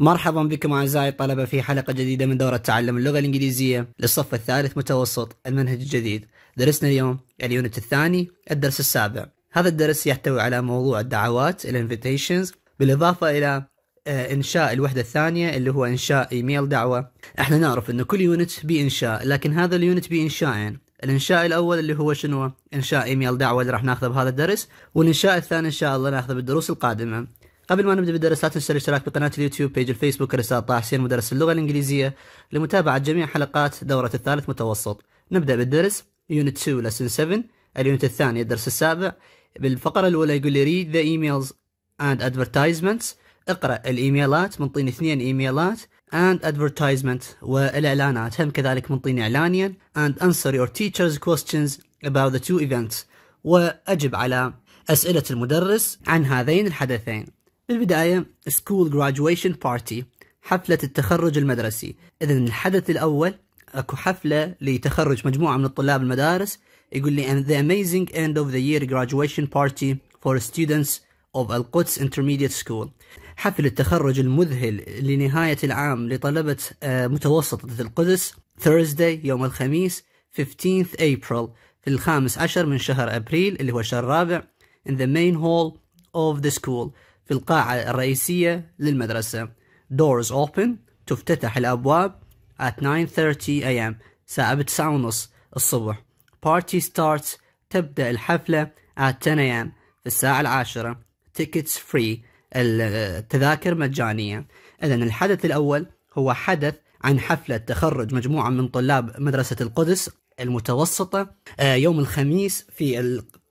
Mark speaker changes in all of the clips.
Speaker 1: مرحبا بكم اعزائي الطلبه في حلقه جديده من دوره تعلم اللغه الانجليزيه للصف الثالث متوسط المنهج الجديد. درسنا اليوم اليونت الثاني الدرس السابع. هذا الدرس يحتوي على موضوع الدعوات الانفيتيشنز بالاضافه الى آه، انشاء الوحده الثانيه اللي هو انشاء ايميل دعوه. احنا نعرف انه كل يونت بانشاء لكن هذا اليونت بانشائين. الانشاء الاول اللي هو شنو؟ انشاء ايميل دعوه اللي راح ناخذه بهذا الدرس والانشاء الثاني ان شاء الله ناخذه بالدروس القادمه. قبل ما نبدأ بالدرس لا تنسى الاشتراك بقناة اليوتيوب بيج الفيسبوك الأستاذ طه حسين مدرس اللغة الإنجليزية لمتابعة جميع حلقات دورة الثالث متوسط نبدأ بالدرس يونت 2 لسن 7 اليونت الثاني الدرس السابع بالفقرة الأولى يقول لي ريد ذا ايميلز اند ادفرتايزمنتس اقرأ الإيميلات منطيني اثنين إيميلات اند ادفرتايزمنت والإعلانات هم كذلك منطيني إعلانيا اند انسر يور teacher's كويستشنز اباوت ذا تو ايفنتس وأجب على أسئلة المدرس عن هذين الحدثين بالبداية School Graduation Party حفلة التخرج المدرسي إذا الحدث الأول أكو حفلة لتخرج مجموعة من الطلاب المدارس يقول لي and the amazing end of the year graduation party for students of القدس intermediate school حفل التخرج المذهل لنهاية العام لطلبة آه، متوسطة القدس Thursday يوم الخميس 15th April في الخامس عشر من شهر أبريل اللي هو الشهر الرابع in the main hall of the school في القاعة الرئيسية للمدرسة Doors open تفتتح الأبواب at 9.30 am ساعة بتسعة ونص الصبح Party starts تبدأ الحفلة at 10 am في الساعة العاشرة Tickets free التذاكر مجانية إذا الحدث الأول هو حدث عن حفلة تخرج مجموعة من طلاب مدرسة القدس المتوسطة آه، يوم الخميس في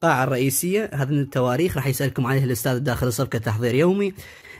Speaker 1: القاعة الرئيسية هذا التواريخ راح يسألكم عليه الأستاذ داخل الصف كتحضير يومي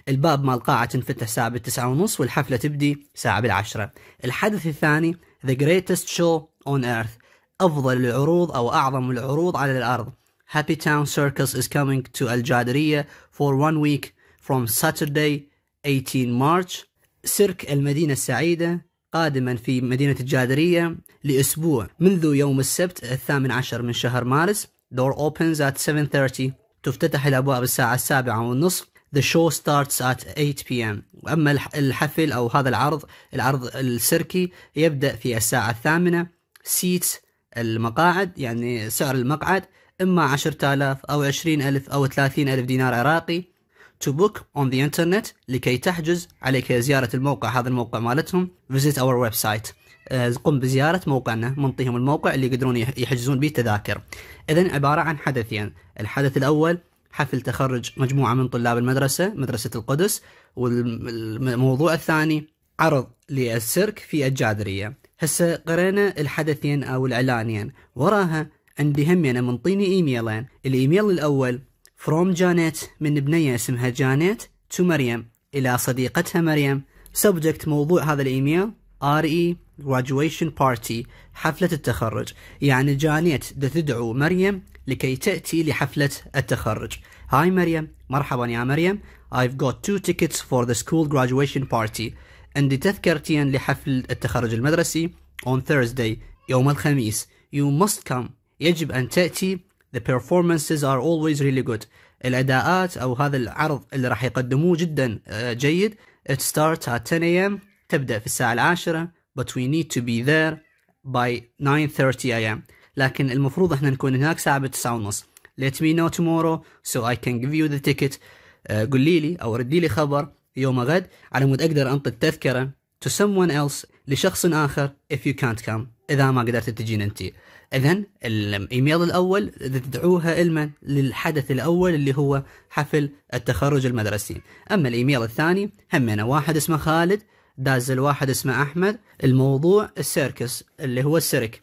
Speaker 1: الباب مال القاعة تنفتح الساعة بالتسعة ونص والحفلة تبدي الساعة بالعشرة الحدث الثاني The Greatest Show on Earth أفضل العروض أو أعظم العروض على الأرض Happy Town Circus is coming to الجادرية for one week from Saturday 18 March سيرك المدينة السعيدة قادما في مدينة الجادرية لأسبوع منذ يوم السبت الثامن عشر من شهر مارس door opens at 7.30 تفتتح الأبواب الساعة السابعة والنصف The show starts at 8 p.m. وأما الحفل أو هذا العرض العرض السيركي يبدأ في الساعة الثامنة seats المقاعد يعني سعر المقعد إما 10000 أو 20000 أو 30000 دينار عراقي to book on the internet لكي تحجز عليك زيارة الموقع هذا الموقع مالتهم visit our website آه، قم بزيارة موقعنا منطيهم الموقع اللي يقدرون يحجزون به تذاكر إذا عبارة عن حدثين الحدث الأول حفل تخرج مجموعة من طلاب المدرسة مدرسة القدس والموضوع الثاني عرض للسيرك في الجادرية هسه قرينا الحدثين أو الإعلانين وراها عندي أنا منطيني إيميلين الإيميل الأول فروم جانيت من بنية اسمها جانيت تو مريم إلى صديقتها مريم سبجكت موضوع هذا الإيميل ار اي graduation party حفلة التخرج يعني جانيت تدعو مريم لكي تأتي لحفلة التخرج هاي مريم مرحبا يا مريم I've got two tickets for the school graduation party عندي تذكرتين لحفل التخرج المدرسي on Thursday يوم الخميس You must come يجب أن تأتي The performances are always really good الأداءات أو هذا العرض اللي راح يقدموه جدا آه، جيد It starts at 10 a.m. تبدأ في الساعة العاشرة but we need to be there by 9:30 a.m. لكن المفروض احنا نكون هناك ساعة بتسعة ونص let me know tomorrow so I can give you the ticket uh, قولي لي أو ردي لي خبر يوم غد على مود أقدر أنطي التذكرة to someone else لشخص آخر if you can't come إذا ما قدرت تجين أنت إذا الإيميل الأول تدعوها إلما للحدث الأول اللي هو حفل التخرج المدرسي أما الإيميل الثاني همنا واحد اسمه خالد دازل واحد اسمه احمد الموضوع السيركس اللي هو السيرك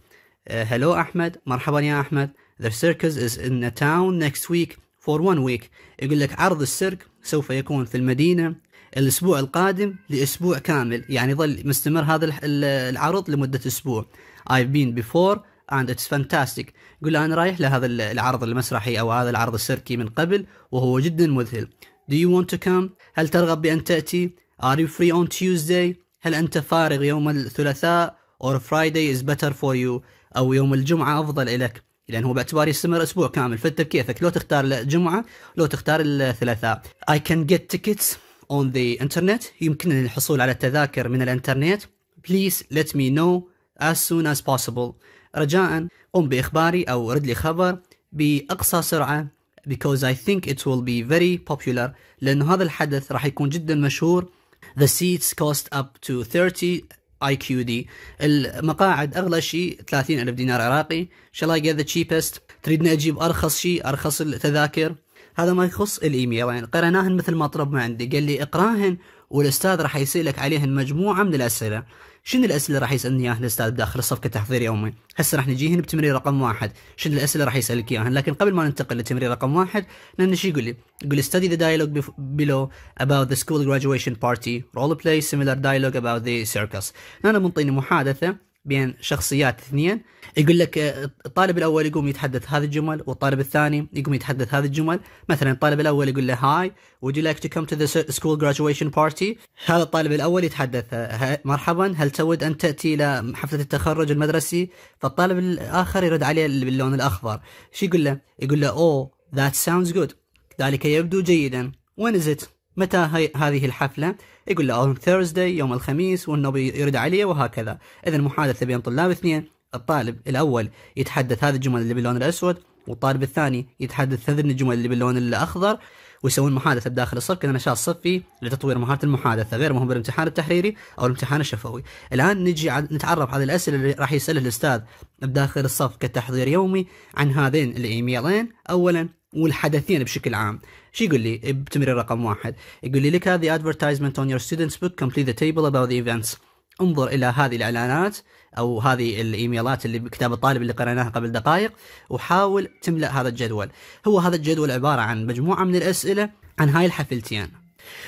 Speaker 1: آه، هلو احمد مرحبا يا احمد The circus is in the town next week for one week يقول لك عرض السيرك سوف يكون في المدينة الأسبوع القادم لأسبوع كامل يعني ظل مستمر هذا العرض لمدة أسبوع I've been before and it's fantastic يقول أنا رايح لهذا العرض المسرحي أو هذا العرض السيركي من قبل وهو جدا مذهل Do you want to come؟ هل ترغب بأن تأتي؟ Are you free on Tuesday? هل أنت فارغ يوم الثلاثاء or Friday is better for you أو يوم الجمعة أفضل لأن لأنه باعتبار يستمر أسبوع كامل فأنت بكيفك لو تختار الجمعة لو تختار الثلاثاء I can get tickets on the internet يمكنني الحصول على التذاكر من الانترنت Please let me know as soon as possible رجاء قم بإخباري أو رد لي خبر بأقصى سرعة because I think it will be very popular لأن هذا الحدث راح يكون جدا مشهور The seats cost up to 30 IQD المقاعد أغلى شيء 30 ألف دينار عراقي Shall I get the cheapest تريدني أجيب أرخص شيء أرخص التذاكر هذا ما يخص الإيميل يعني قرناهن مثل ما طلب ما عندي قال لي اقراهن والأستاذ راح يسألك عليهن مجموعة من الأسئلة شنو الاسئله راح يسالني اياها الاستاذ بداخل الصف كتحضير يومي؟ هسه راح نجي هنا بتمرير رقم واحد، شنو الاسئله راح يسالك اياها؟ لكن قبل ما ننتقل لتمرير رقم واحد لان شو يقول لي؟ يقول study the dialogue below about the school graduation party, role play, similar dialogue about the circus. منطيني محادثه بين شخصيات اثنين يقول لك آه، الطالب الاول يقوم يتحدث هذه الجمل والطالب الثاني يقوم يتحدث هذه الجمل مثلا الطالب الاول يقول له هاي would you like to come to the school graduation party هذا الطالب الاول يتحدث آه، مرحبا هل تود ان تاتي الى حفله التخرج المدرسي فالطالب الاخر يرد عليه باللون الاخضر شو يقول له يقول له oh that sounds good ذلك يبدو جيدا when is it متى هاي هذه الحفلة؟ يقول له on Thursday يوم الخميس والنبي يرد عليه وهكذا إذا محادثة بين طلاب اثنين الطالب الأول يتحدث هذه الجمل اللي باللون الأسود والطالب الثاني يتحدث هذه الجمل اللي باللون الأخضر ويسوون محادثه بداخل الصف كنشاط صفي لتطوير مهاره المحادثه غير مهم بالامتحان التحريري او الامتحان الشفوي الان نجي نتعرف على الاسئله اللي راح يسالها الاستاذ بداخل الصف كتحضير يومي عن هذين الايميلين اولا والحدثين بشكل عام شو يقول لي بتمرير رقم واحد يقول لي لك هذه advertisement on your student's book complete the table about the events انظر الى هذه الاعلانات او هذه الايميلات اللي بكتاب الطالب اللي قرأناها قبل دقائق وحاول تملا هذا الجدول هو هذا الجدول عباره عن مجموعه من الاسئله عن هاي الحفلتين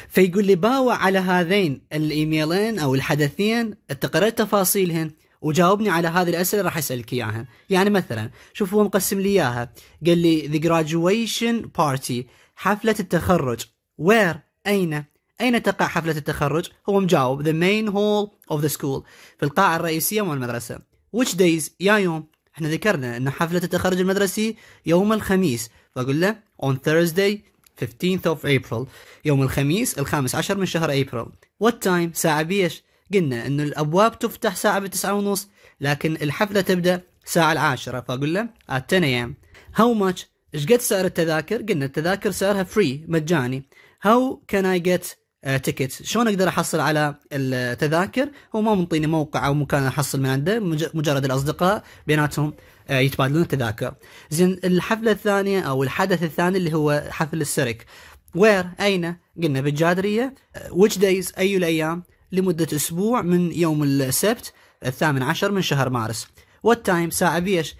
Speaker 1: فيقول لي باوع على هذين الايميلين او الحدثين تقرير تفاصيلهن وجاوبني على هذه الاسئله راح اسالك اياها يعني مثلا شوف هو مقسم لي اياها قال لي ذا graduation بارتي حفله التخرج وير اين أين تقع حفلة التخرج؟ هو مجاوب ذا مين هول اوف ذا سكول في القاعة الرئيسية مال المدرسة. which days يا يوم احنا ذكرنا أن حفلة التخرج المدرسي يوم الخميس فأقول له on Thursday 15th of April يوم الخميس الخامس عشر من شهر ابريل what time ساعة بيش؟ قلنا أن الأبواب تفتح ساعة بتسعة ونص لكن الحفلة تبدأ ساعة العاشرة فأقول له at 10 am how much إيش قد سعر التذاكر قلنا التذاكر سعرها فري مجاني how can I get تيكت آه، شلون اقدر احصل على التذاكر هو ما منطيني موقع او مكان احصل من عنده مجرد الاصدقاء بيناتهم آه، يتبادلون التذاكر زين الحفله الثانيه او الحدث الثاني اللي هو حفل السيرك وير اين قلنا بالجادريه ويتش آه، دايز اي الايام لمدة أسبوع من يوم السبت الثامن عشر من شهر مارس والتايم ساعة بيش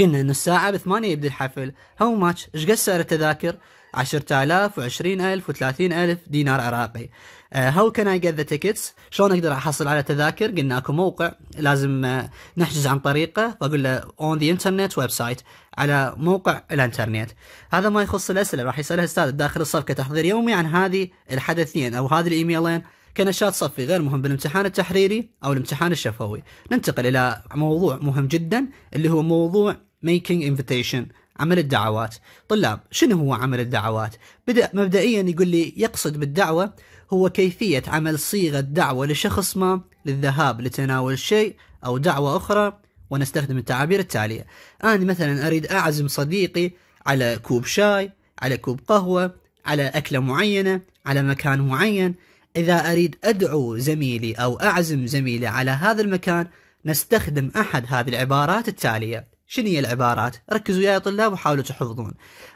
Speaker 1: قلنا أن الساعة بثمانية يبدأ الحفل هاو ماتش إيش قد سعر التذاكر عشرة آلاف وعشرين ألف وثلاثين ألف دينار عراقي هاو كان اي جيت ذا تيكتس شلون اقدر احصل على تذاكر قلنا اكو موقع لازم uh, نحجز عن طريقه فاقول له اون ذا انترنت ويب سايت على موقع الانترنت هذا ما يخص الاسئله راح يسالها استاذ داخل الصف كتحضير يومي عن هذه الحدثين او هذه الايميلين كنشاط صفي غير مهم بالامتحان التحريري أو الامتحان الشفوي ننتقل إلى موضوع مهم جدا اللي هو موضوع making invitation عمل الدعوات طلاب شنو هو عمل الدعوات بدأ مبدئيا يقول لي يقصد بالدعوة هو كيفية عمل صيغة دعوة لشخص ما للذهاب لتناول شيء أو دعوة أخرى ونستخدم التعابير التالية أنا مثلا أريد أعزم صديقي على كوب شاي على كوب قهوة على أكلة معينة على مكان معين إذا أريد أدعو زميلي أو أعزم زميلي على هذا المكان نستخدم أحد هذه العبارات التالية شنو هي العبارات؟ ركزوا يا طلاب وحاولوا تحفظون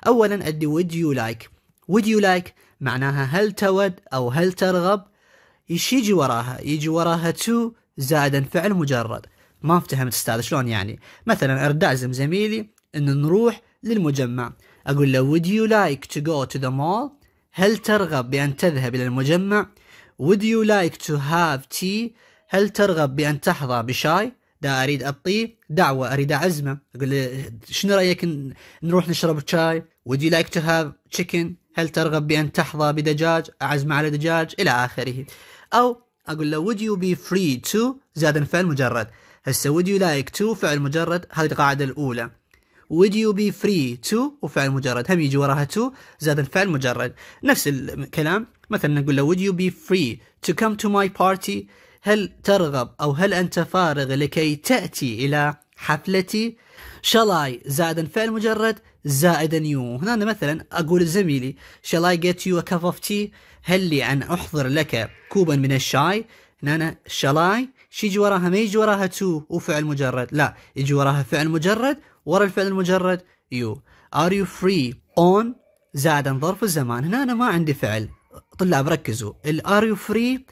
Speaker 1: أولا أدي would you like would you like معناها هل تود أو هل ترغب ايش يجي وراها؟ يجي وراها تو زائدا فعل مجرد ما افتهمت استاذ شلون يعني مثلا ارد اعزم زميلي ان نروح للمجمع اقول له would you like to go to the mall هل ترغب بان تذهب الى المجمع Would you like to have tea هل ترغب بأن تحظى بشاي دا أريد أبطي دعوة أريد عزمة أقول له شنو رأيك نروح نشرب شاي Would you like to have chicken هل ترغب بأن تحظى بدجاج أعزمة على دجاج إلى آخره أو أقول له would you be free to زاد فعل مجرد هسه would you like to فعل مجرد هذه القاعدة الأولى would you be free to وفعل مجرد هم يجي وراها to زاد فعل مجرد نفس الكلام مثلا نقول له would you be free to come to my party هل ترغب أو هل أنت فارغ لكي تأتي إلى حفلتي I زائدا فعل مجرد زائدا يو هنا أنا مثلا أقول لزميلي shall I get you a cup of tea هل لي أن أحضر لك كوبا من الشاي هنا أنا shall I شي يجي وراها ما يجي وراها تو وفعل مجرد لا يجي وراها فعل مجرد ورا الفعل المجرد يو are you free on زائدا ظرف الزمان هنا أنا ما عندي فعل طلاب ركزوا الار يو فري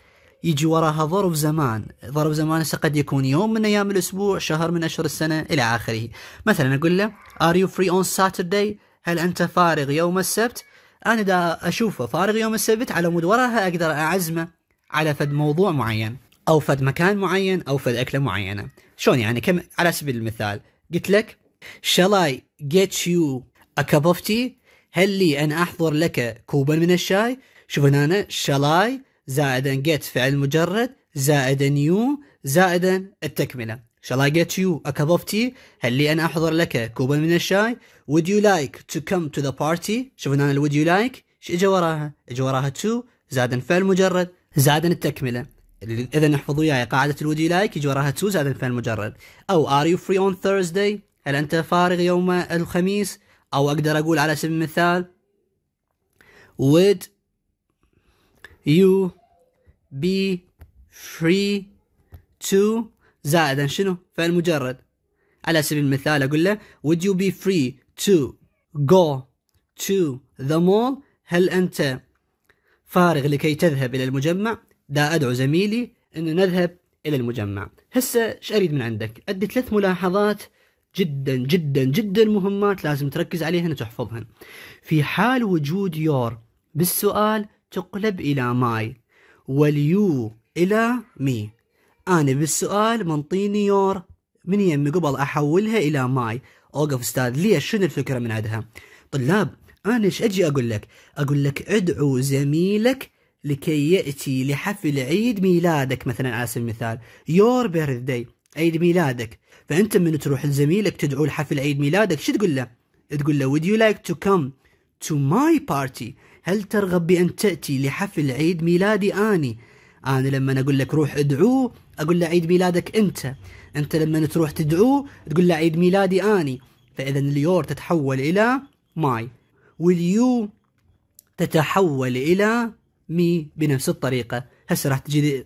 Speaker 1: يجي وراها ظرف زمان ظرف زمان قد يكون يوم من أيام الأسبوع شهر من أشهر السنة إلى آخره مثلا أقول له ار يو فري اون ساتردي هل أنت فارغ يوم السبت أنا دا أشوفه فارغ يوم السبت على مود وراها أقدر أعزمه على فد موضوع معين أو فد مكان معين أو فد أكلة معينة شلون يعني كم على سبيل المثال قلت لك Shall I get you a cup of tea هل لي أن أحضر لك كوبا من الشاي شوف هنا أنا شلاي زائدا جيت فعل مجرد زائدا يو زائدا التكملة Shall I get you a cup of tea؟ هل لي أن أحضر لك كوبا من الشاي؟ Would you like to come to the party؟ شوف هنا ال would you like شو إجا وراها؟ إجا وراها to زائدا فعل مجرد زائدا التكملة إذا نحفظ وياي قاعدة ال would you like يجي وراها to زائدا فعل مجرد أو are you free on Thursday؟ هل أنت فارغ يوم الخميس؟ أو أقدر أقول على سبيل المثال would you be free to زائدا شنو فعل مجرد على سبيل المثال أقول له would you be free to go to the mall هل أنت فارغ لكي تذهب إلى المجمع دا أدعو زميلي أنه نذهب إلى المجمع هسه ايش أريد من عندك أدي ثلاث ملاحظات جدا جدا جدا مهمات لازم تركز عليهن وتحفظهن في حال وجود يور بالسؤال تقلب إلى ماي واليو إلى مي أنا بالسؤال منطيني يور من يمي قبل أحولها إلى ماي أوقف أستاذ ليش شنو الفكرة من عندها طلاب أنا إيش أجي أقول لك أقول لك ادعو زميلك لكي يأتي لحفل عيد ميلادك مثلا على سبيل المثال يور بيرثداي عيد ميلادك فأنت من تروح لزميلك تدعو لحفل عيد ميلادك شو تقول له تقول له would you like to come to my party هل ترغب بأن تأتي لحفل عيد ميلادي أني أنا لما أقول لك روح ادعوه أقول له عيد ميلادك أنت أنت لما تروح تدعوه تقول له عيد ميلادي أني فإذا اليور تتحول إلى ماي واليو تتحول إلى مي بنفس الطريقة هسه راح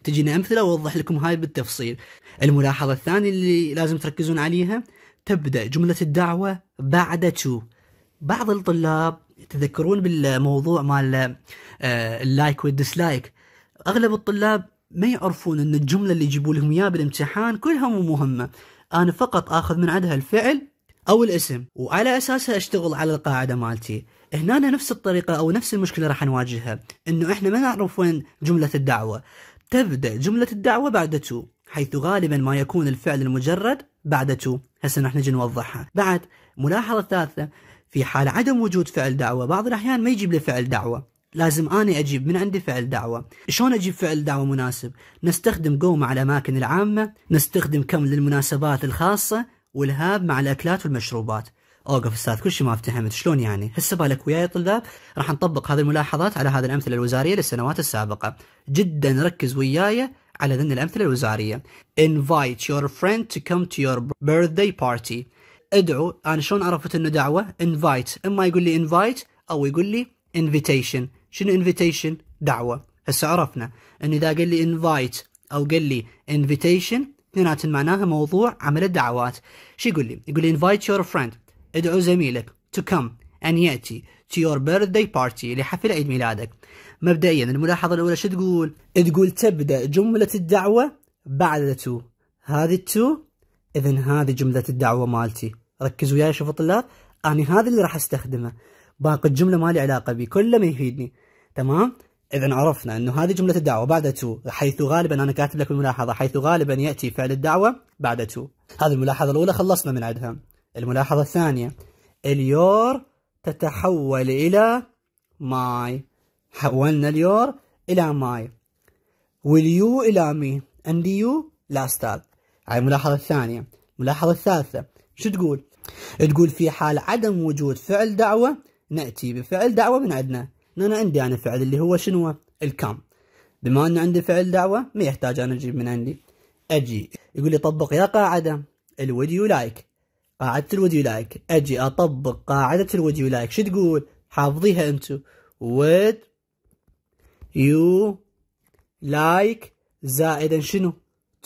Speaker 1: تجينا امثله اوضح لكم هاي بالتفصيل. الملاحظه الثانيه اللي لازم تركزون عليها تبدا جمله الدعوه بعد تو. بعض الطلاب تذكرون بالموضوع مال آه، اللايك والديسلايك اغلب الطلاب ما يعرفون ان الجمله اللي يجيبوا لهم اياها بالامتحان كلها مو مهمه انا فقط اخذ من عندها الفعل او الاسم وعلى اساسها اشتغل على القاعده مالتي هنا نفس الطريقه او نفس المشكله راح نواجهها انه احنا ما نعرف وين جمله الدعوه تبدا جمله الدعوه بعد تو حيث غالبا ما يكون الفعل المجرد بعد تو هسه راح نجي نوضحها بعد ملاحظه ثالثه في حال عدم وجود فعل دعوة بعض الأحيان ما يجيب لي فعل دعوة لازم أنا أجيب من عندي فعل دعوة شلون أجيب فعل دعوة مناسب نستخدم قوم على الأماكن العامة نستخدم كم للمناسبات الخاصة والهاب مع الأكلات والمشروبات اوقف استاذ كل شيء ما افتهمت شلون يعني هسه بالك وياي طلاب راح نطبق هذه الملاحظات على هذه الامثله الوزاريه للسنوات السابقه جدا ركز وياي على ذن الامثله الوزاريه invite your friend to come to your birthday party ادعو انا شلون عرفت انه دعوه انفايت اما يقول لي انفايت او يقول لي انفيتيشن شنو انفيتيشن دعوه هسه عرفنا ان اذا قال لي انفايت او قال لي انفيتيشن اثنيناتهم معناها موضوع عمل الدعوات شو يقول لي يقول لي انفايت يور فريند ادعو زميلك تو كم ان ياتي تو يور بيرثداي بارتي لحفل عيد ميلادك مبدئيا الملاحظه الاولى شو تقول تقول تبدا جمله الدعوه بعد تو هذه التو اذا هذه جمله الدعوه مالتي ركز وياي شوفوا طلاب اني هذا اللي راح استخدمه باقي الجملة ما لي علاقة به كله ما يفيدني تمام إذا عرفنا أنه هذه جملة الدعوة بعد تو حيث غالبا أنا كاتب لك الملاحظة حيث غالبا يأتي فعل الدعوة بعد تو هذه الملاحظة الأولى خلصنا من عندها الملاحظة الثانية اليور تتحول إلى ماي حولنا اليور إلى ماي واليو إلى مي أند يو لا ستاد هاي الملاحظة الثانية الملاحظة الثالثة شو تقول؟ تقول في حال عدم وجود فعل دعوة نأتي بفعل دعوة من عندنا أنا عندي أنا فعل اللي هو شنو الكام بما أن عندي فعل دعوة ما يحتاج أنا أجيب من عندي أجي يقول لي طبق يا قاعدة الوديو لايك قاعدة الوديو لايك أجي أطبق قاعدة الوديو لايك شو تقول حافظيها أنتو ود يو لايك زائدا شنو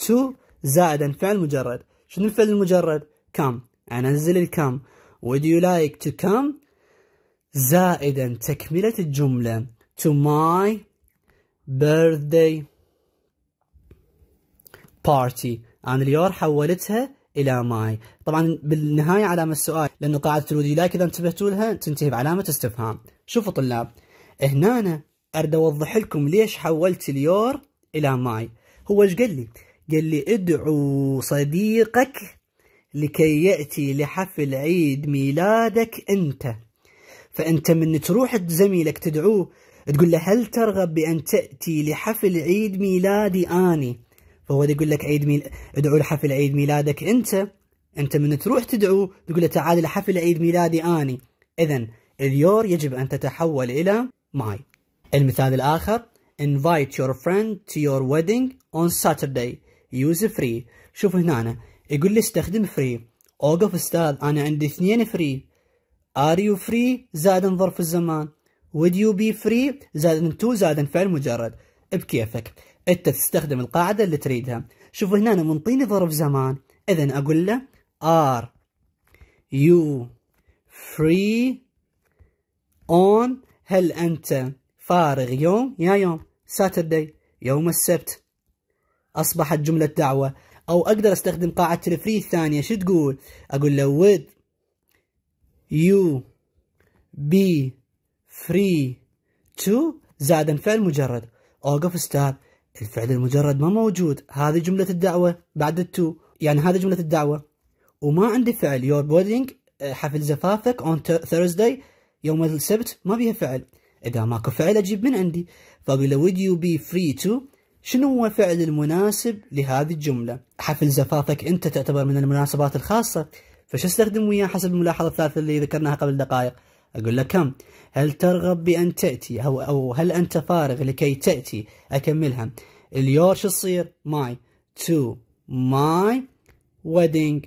Speaker 1: تو زائدا فعل مجرد شنو الفعل المجرد كام انزل الكام would you like to come زائدا تكملة الجملة to my birthday party أنا اليور حولتها إلى ماي طبعا بالنهاية علامة السؤال لأنه قاعدة would you like إذا انتبهتوا لها تنتهي بعلامة استفهام شوفوا طلاب هنا أنا أريد أوضح لكم ليش حولت اليور إلى ماي هو إيش قال لي؟ قال لي ادعو صديقك لكي يأتي لحفل عيد ميلادك أنت فأنت من تروح زميلك تدعوه تقول له هل ترغب بأن تأتي لحفل عيد ميلادي آني فهو يقول لك عيد ميل... ادعو لحفل عيد ميلادك أنت أنت من تروح تدعو تقول له تعال لحفل عيد ميلادي آني إذا اليور يجب أن تتحول إلى ماي المثال الآخر invite your friend to your wedding on Saturday use free شوف هنا أنا. يقول لي استخدم فري اوقف استاذ انا عندي اثنين فري ار يو فري زائد ظرف الزمان ود يو بي فري زائد تو زائد فعل مجرد بكيفك انت تستخدم القاعده اللي تريدها شوف هنا أنا منطيني ظرف زمان اذا اقول له ار يو فري اون هل انت فارغ يوم يا يوم ساتردي يوم السبت اصبحت جمله دعوه او اقدر استخدم قاعدة الفري الثانية شو تقول اقول له ود you be free to زائد فعل مجرد اوقف ستار الفعل المجرد ما موجود هذه جملة الدعوة بعد التو يعني هذه جملة الدعوة وما عندي فعل your wedding آه، حفل زفافك on Thursday يوم السبت ما بيها فعل إذا ماكو فعل أجيب من عندي فأقول له would you be free to شنو هو فعل المناسب لهذه الجملة حفل زفافك أنت تعتبر من المناسبات الخاصة فشو استخدم وياه حسب الملاحظة الثالثة اللي ذكرناها قبل دقائق أقول لك كم هل ترغب بأن تأتي أو, أو هل أنت فارغ لكي تأتي أكملها اليور شو تصير ماي تو ماي ويدنج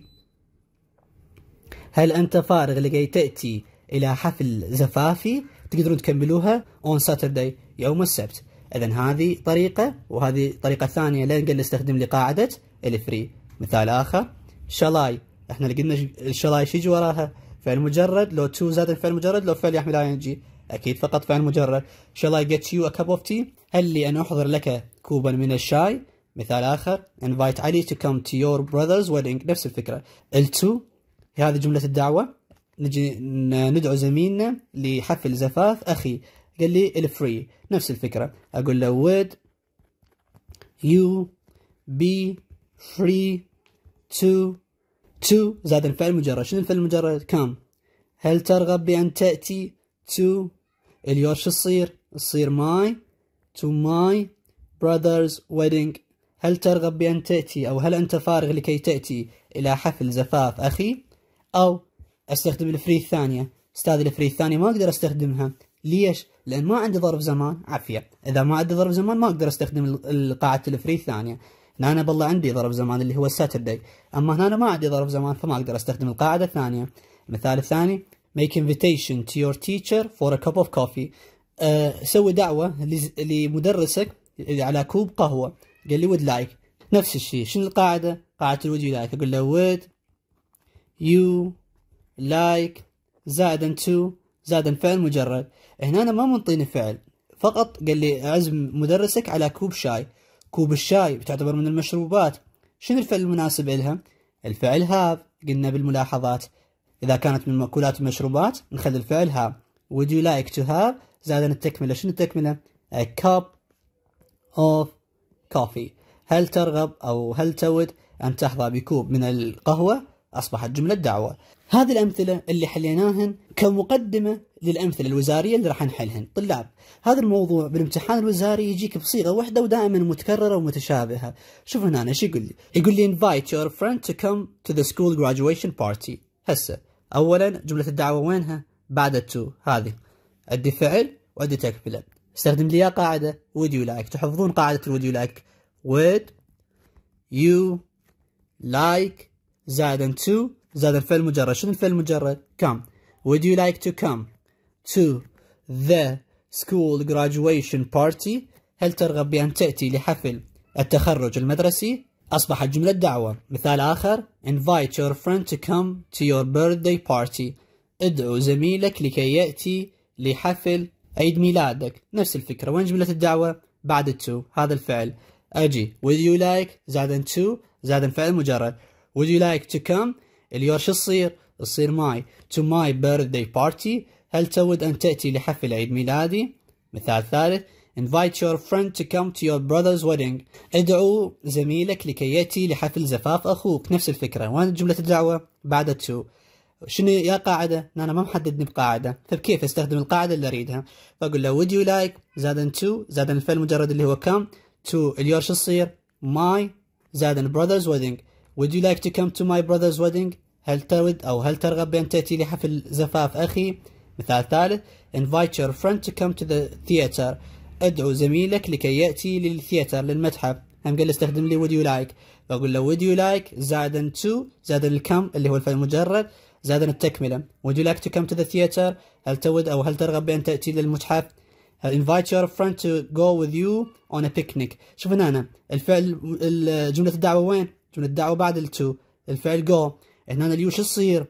Speaker 1: هل أنت فارغ لكي تأتي إلى حفل زفافي تقدرون تكملوها on Saturday يوم السبت إذا هذه طريقة وهذه طريقة ثانية لين لنقل نستخدم لقاعدة ال3 مثال آخر شلاي احنا قلنا الشلاي شو يجي وراها فعل مجرد لو تو زائد فعل مجرد لو فعل يحمل اي ان جي اكيد فقط فعل مجرد shall I get you a cup of tea هل لي ان احضر لك كوبا من الشاي مثال اخر invite علي to come to your brother's wedding نفس الفكره ال 2 هذه جمله الدعوه نجي ندعو زميلنا لحفل زفاف اخي قال لي الفري نفس الفكرة أقول له would you be free to to زاد الفعل المجرد شنو الفعل المجرد كم هل ترغب بأن تأتي to اليوم شو تصير تصير my to my brother's wedding هل ترغب بأن تأتي أو هل أنت فارغ لكي تأتي إلى حفل زفاف أخي أو استخدم الفري الثانية استاذ الفري الثانية ما أقدر استخدمها ليش لان ما عندي ظرف زمان عافيه اذا ما عندي ظرف زمان ما اقدر استخدم قاعه الفري الثانيه هنا أنا بالله عندي ظرف زمان اللي هو الساتردي اما هنا أنا ما عندي ظرف زمان فما اقدر استخدم القاعده الثانيه المثال الثاني make invitation to your teacher for a cup of coffee أه سوي دعوه لمدرسك على كوب قهوه قال لي would like نفس الشيء شنو القاعده قاعده الود like اقول له would you like زائد to زاد الفعل مجرد هنا أنا ما منطيني فعل فقط قال لي أعزم مدرسك على كوب شاي كوب الشاي بتعتبر من المشروبات شنو الفعل المناسب إلها الفعل هاف قلنا بالملاحظات إذا كانت من مأكولات المشروبات نخلي الفعل هاف would you like to have زاد التكملة شنو التكملة a cup of coffee هل ترغب أو هل تود أن تحظى بكوب من القهوة أصبحت جملة دعوة هذه الأمثلة اللي حليناهن كمقدمة للأمثلة الوزارية اللي راح نحلهن طلاب هذا الموضوع بالامتحان الوزاري يجيك بصيغة واحدة ودائما متكررة ومتشابهة شوف هنا ايش يقول لي يقول لي invite your friend to come to the school graduation party هسه أولا جملة الدعوة وينها بعد التو هذه أدي فعل وأدي تكفلة استخدم لي قاعدة would you like تحفظون قاعدة would you like would you like زائدا to زاد الفعل المجرد شنو الفعل المجرد come would you like to come to the school graduation party هل ترغب بأن تأتي لحفل التخرج المدرسي أصبحت جملة دعوة مثال آخر invite your friend to come to your birthday party ادعو زميلك لكي يأتي لحفل عيد ميلادك نفس الفكرة وين جملة الدعوة بعد to هذا الفعل أجي would you like زائدا to زائدا فعل مجرد would you like to come اليوم شو تصير تصير ماي تو ماي بيرثدي بارتي هل تود أن تأتي لحفل عيد ميلادي مثال ثالث invite your friend to come to your brother's wedding ادعو زميلك لكي يأتي لحفل زفاف أخوك نفس الفكرة وين جملة الدعوة بعد to شنو يا قاعدة؟ أنا ما محددني بقاعدة، فبكيف طيب استخدم القاعدة اللي أريدها؟ فأقول له would you like زادا to زائد الفعل المجرد اللي هو كم to اليور شو تصير؟ my زائد brothers wedding Would you like to come to my brother's wedding? هل تود أو هل ترغب بأن تأتي لحفل زفاف أخي؟ مثال ثالث Invite your friend to come to the theater أدعو زميلك لكي يأتي للثياتر للمتحف هم قال استخدم لي would you like فأقول له would you like زادا to زادا الكم اللي هو الفعل المجرد زادا التكملة would you like to come to the theater هل تود أو هل ترغب بأن تأتي للمتحف invite your friend to go with you on a picnic شوف هنا الفعل جملة الدعوة وين الدعوه بعد التو الفعل جو هنا اليو شو تصير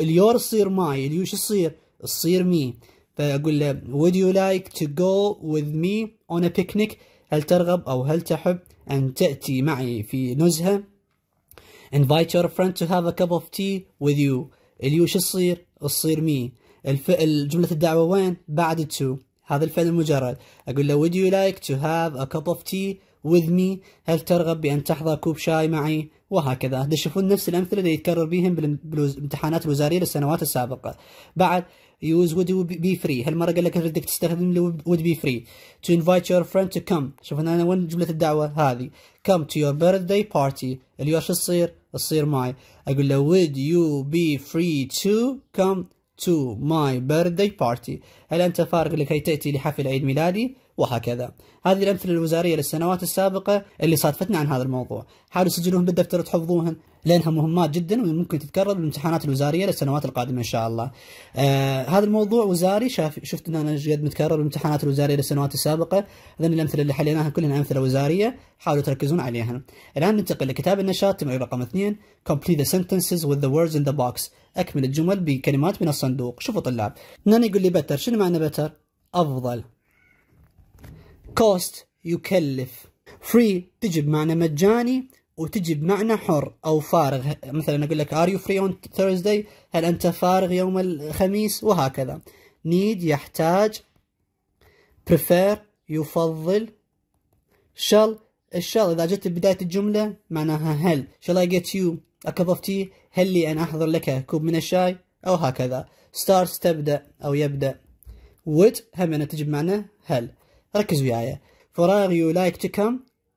Speaker 1: اليور تصير ماي اليو شو تصير تصير مي فاقول له would you like to go with me on a picnic هل ترغب او هل تحب ان تاتي معي في نزهه invite your friend to have a cup of tea with you اليو شو تصير تصير مي الفعل جملة الدعوة وين بعد to هذا الفعل المجرد أقول له would you like to have a cup of tea with me هل ترغب بأن تحظى كوب شاي معي وهكذا تشوفون نفس الأمثلة اللي يتكرر بهم بالامتحانات الوزارية للسنوات السابقة بعد use would be free هالمرة قال لك بدك تستخدم would be free to invite your friend to come شوفنا أنا وين جملة الدعوة هذه come to your birthday party اليوم شو تصير تصير معي أقول له would you be free to come to my birthday party هل أنت فارغ لكي تأتي لحفل عيد ميلادي وهكذا هذه الأمثلة الوزارية للسنوات السابقة اللي صادفتنا عن هذا الموضوع حاولوا سجلوهم بالدفتر وتحفظوهم لأنها مهمات جدا وممكن تتكرر بالامتحانات الوزارية للسنوات القادمة إن شاء الله آه هذا الموضوع وزاري شاف شفت أنه قد متكرر بالامتحانات الوزارية للسنوات السابقة إذن الأمثلة اللي حليناها كلها أمثلة وزارية حاولوا تركزون عليها الآن ننتقل لكتاب النشاط تمرين رقم اثنين complete the sentences with the words in the box أكمل الجمل بكلمات من الصندوق شوفوا طلاب ناني يقول لي بتر شنو معنى بتر أفضل كوست يكلف فري تجي بمعنى مجاني وتجي بمعنى حر او فارغ مثلا اقول لك ار يو فري اون ثيرزداي هل انت فارغ يوم الخميس وهكذا نيد يحتاج prefer يفضل shall الشال إذا جت بداية الجملة معناها هل shall I get you a cup of tea هل لي أن أحضر لك كوب من الشاي أو هكذا starts تبدأ أو يبدأ would هم أن تجي بمعنى هل ركز وياي فراغ you like to come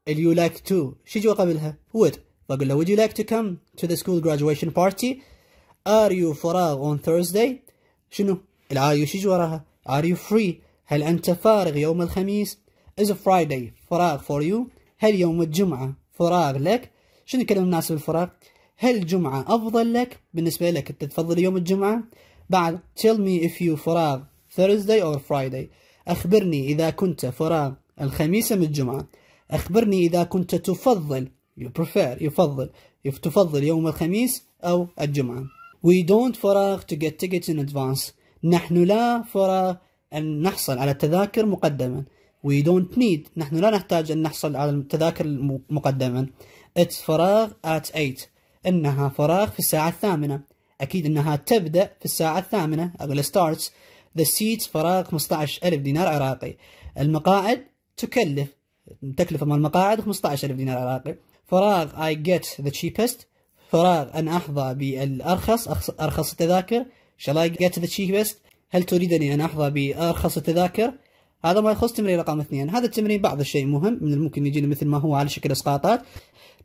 Speaker 1: you like to شو جوا قبلها would بقول له would you like to come to the school graduation party are you فراغ on Thursday شنو العار يو شو جوا وراها are you free هل أنت فارغ يوم الخميس is a Friday فراغ for you هل يوم الجمعة فراغ لك شنو كلام الناس بالفراغ؟ هل الجمعة أفضل لك بالنسبة لك أنت تفضل يوم الجمعة بعد tell me if you فراغ Thursday or Friday أخبرني إذا كنت فراغ الخميس أم الجمعة أخبرني إذا كنت تفضل you prefer يفضل تفضل يوم الخميس أو الجمعة We don't فراغ to get tickets in advance نحن لا فراغ أن نحصل على التذاكر مقدما We don't need نحن لا نحتاج أن نحصل على التذاكر مقدما It's فراغ at 8 إنها فراغ في الساعة الثامنة أكيد أنها تبدأ في الساعة الثامنة أقول starts The seats فراغ 15 ألف دينار عراقي المقاعد تكلف تكلفة مال المقاعد 15 ألف دينار عراقي فراغ I get the cheapest فراغ أن أحظى بالأرخص أرخص التذاكر Shall I get the cheapest هل تريدني أن أحظى بأرخص التذاكر هذا ما يخص تمرين رقم اثنين هذا التمرين بعض الشيء مهم من الممكن يجينا مثل ما هو على شكل اسقاطات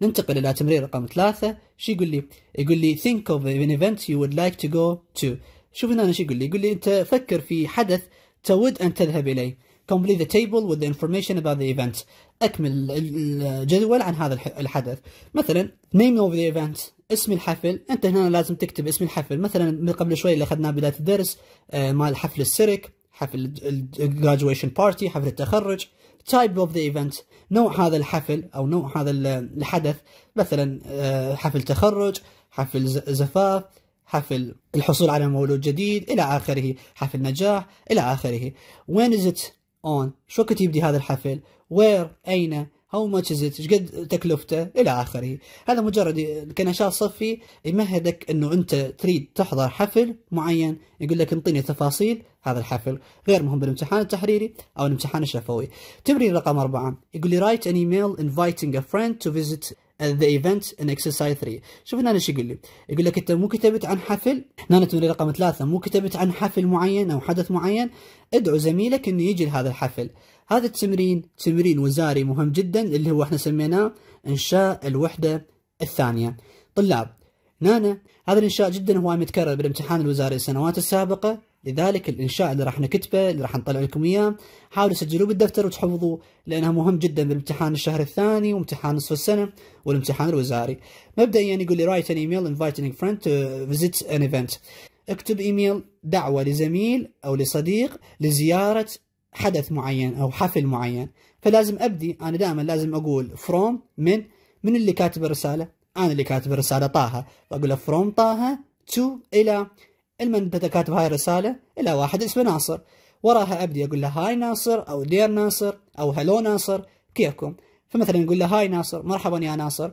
Speaker 1: ننتقل الى تمرين رقم ثلاثة شو يقول لي يقول لي think of an event you would like to go to شوف هنا شو يقول لي يقول لي انت فكر في حدث تود ان تذهب اليه complete the table with the information about the event اكمل الجدول عن هذا الحدث مثلا name of the event اسم الحفل انت هنا لازم تكتب اسم الحفل مثلا من قبل شوي اللي اخذناه بدايه الدرس آه، مال حفل السيرك حفل الجراجويشن بارتي حفل التخرج تايب اوف ذا ايفنت نوع هذا الحفل او نوع هذا الحدث مثلا آه، حفل تخرج حفل زفاف حفل الحصول على مولود جديد الى اخره حفل نجاح الى اخره وين از ات اون شو كنت يبدي هذا الحفل وير اين هاو ماتش از ات قد تكلفته الى اخره هذا مجرد كنشاط صفي يمهدك انه انت تريد تحضر حفل معين يقول لك انطيني تفاصيل هذا الحفل غير مهم بالامتحان التحريري أو الامتحان الشفوي تمرين رقم أربعة يقول لي write an email inviting a friend to visit uh, the event in exercise 3 شوف هنا ايش يقول لي يقول لك انت مو كتبت عن حفل هنا تمرين رقم ثلاثة مو كتبت عن حفل معين او حدث معين ادعو زميلك انه يجي لهذا الحفل هذا التمرين تمرين وزاري مهم جدا اللي هو احنا سميناه انشاء الوحدة الثانية طلاب نانا هذا الانشاء جدا هو متكرر بالامتحان الوزاري السنوات السابقة لذلك الانشاء اللي راح نكتبه اللي راح نطلع لكم اياه حاولوا تسجلوه بالدفتر وتحفظوه لانها مهم جدا بالامتحان الشهر الثاني وامتحان نصف السنه والامتحان الوزاري مبدئيا يعني يقول لي رايت ان ايميل انفايتنج فريند تو فيزيت ان ايفنت اكتب ايميل دعوه لزميل او لصديق لزياره حدث معين او حفل معين فلازم ابدي انا دائما لازم اقول فروم من من اللي كاتب الرساله انا اللي كاتب الرساله طه فاقول له فروم طه تو الى المهم كاتب هاي الرسالة إلى واحد اسمه ناصر وراها أبدي أقول له هاي ناصر أو دير ناصر أو هلو ناصر كيفكم فمثلا نقول له هاي ناصر مرحبا يا ناصر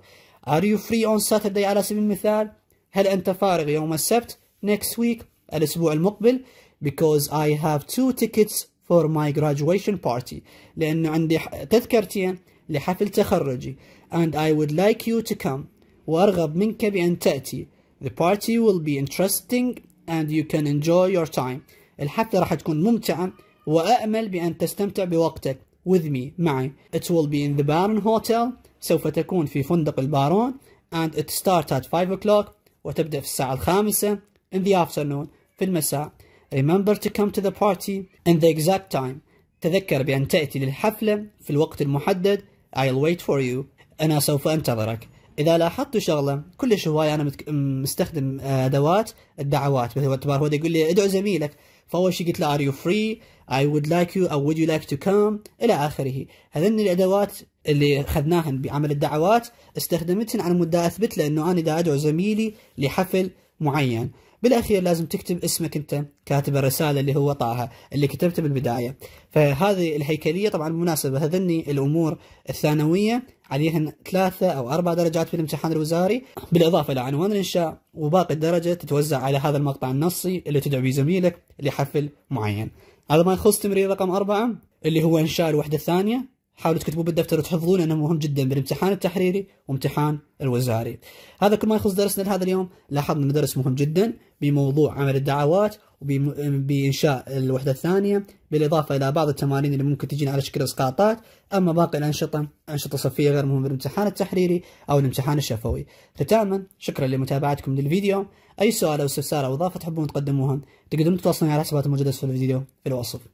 Speaker 1: Are you free on Saturday على سبيل المثال هل أنت فارغ يوم السبت next week الأسبوع المقبل because I have two tickets for my graduation party لأنه عندي تذكرتين لحفل تخرجي and I would like you to come وأرغب منك بأن تأتي The party will be interesting and you can enjoy your time الحفلة راح تكون ممتعة وأأمل بأن تستمتع بوقتك with me معي it will be in the Baron Hotel سوف تكون في فندق البارون and it starts at 5 o'clock وتبدأ في الساعة الخامسة in the afternoon في المساء remember to come to the party in the exact time تذكر بأن تأتي للحفلة في الوقت المحدد I'll wait for you أنا سوف أنتظرك اذا لاحظتوا شغله كلش هواي انا مستخدم آه، ادوات الدعوات مثل تبار هو يقول لي ادعو زميلك فاول شيء قلت له ار يو فري اي وود لايك يو او وود يو لايك تو كم الى اخره هذن الادوات اللي اخذناهن بعمل الدعوات استخدمتهن على مدى اثبت له انه انا اذا ادعو زميلي لحفل معين بالاخير لازم تكتب اسمك انت كاتب الرساله اللي هو طه اللي كتبته بالبدايه فهذه الهيكليه طبعا بالمناسبه هذني الامور الثانويه عليهن ثلاثة أو أربع درجات في الامتحان الوزاري بالإضافة إلى عنوان الإنشاء وباقي الدرجة تتوزع على هذا المقطع النصي اللي تدعو به زميلك لحفل معين هذا ما يخص تمرير رقم أربعة اللي هو إنشاء الوحدة الثانية حاولوا تكتبوه بالدفتر وتحفظوه لانه مهم جدا بالامتحان التحريري وامتحان الوزاري. هذا كل ما يخص درسنا لهذا اليوم، لاحظنا انه درس مهم جدا بموضوع عمل الدعوات وبإنشاء الوحدة الثانية بالإضافة إلى بعض التمارين اللي ممكن تجينا على شكل إسقاطات أما باقي الأنشطة أنشطة صفية غير مهمة بالامتحان التحريري أو الامتحان الشفوي ختاما شكرا لمتابعتكم للفيديو أي سؤال أو استفسار أو إضافة تحبون تقدموها تقدرون تتواصلون على حسابات الموجودة في الفيديو في الوصف